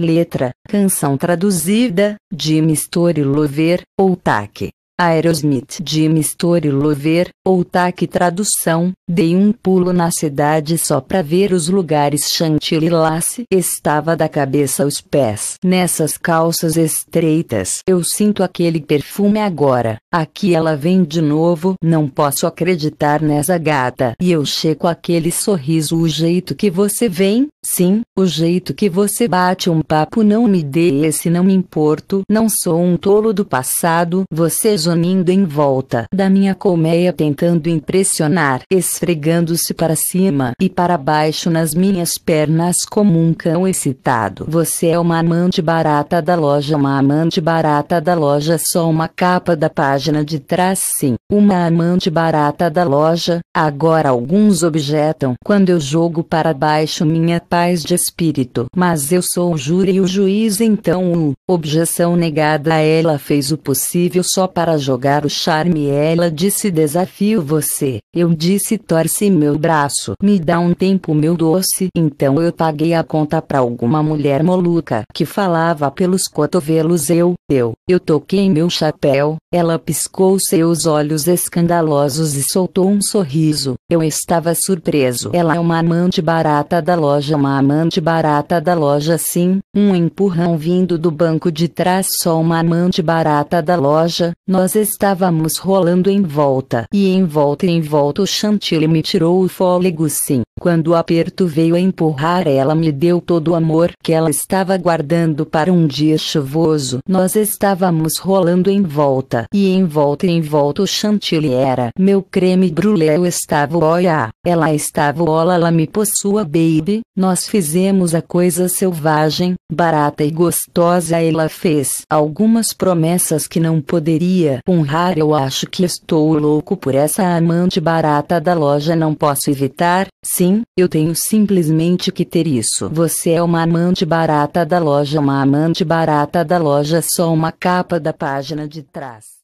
Letra: Canção traduzida, de Mistori Lover, ou Taque. Aerosmith de Mistori Lover, ou Tak tradução, dei um pulo na cidade só pra ver os lugares Chantilly Lace. Estava da cabeça aos pés. Nessas calças estreitas eu sinto aquele perfume agora. Aqui ela vem de novo. Não posso acreditar nessa gata. E eu checo aquele sorriso o jeito que você vem, sim, o jeito que você bate um papo não me dê esse não me importo. Não sou um tolo do passado. Vocês é zanzanindo em volta da minha colmeia tentando impressionar, esfregando-se para cima e para baixo nas minhas pernas como um cão excitado. Você é uma amante barata da loja, uma amante barata da loja, só uma capa da página de trás sim, uma amante barata da loja. Agora alguns objetam quando eu jogo para baixo minha paz de espírito, mas eu sou o júri e o juiz então, um, objeção negada ela fez o possível só para para jogar o charme ela disse desafio você. Eu disse torce meu braço. Me dá um tempo meu doce. Então eu paguei a conta para alguma mulher moluca que falava pelos cotovelos eu, eu, eu toquei meu chapéu, ela piscou seus olhos escandalosos e soltou um sorriso. Eu estava surpreso. Ela é uma amante barata da loja, uma amante barata da loja, sim. Um empurrão vindo do banco de trás, só uma amante barata da loja. Nós estávamos rolando em volta e em volta e em volta. O chantilly me tirou o fôlego, sim. Quando o aperto veio a empurrar, ela me deu todo o amor que ela estava guardando para um dia chuvoso. Nós estávamos rolando em volta e em volta e em volta o chantilly era meu creme brulee. Eu estava olha, ela estava olá, ela me possua, baby. Nós fizemos a coisa selvagem, barata e gostosa. Ela fez algumas promessas que não poderia honrar. Eu acho que estou louco por essa amante barata da loja. Não posso evitar Sim, eu tenho simplesmente que ter isso. Você é uma amante barata da loja, uma amante barata da loja, só uma capa da página de trás.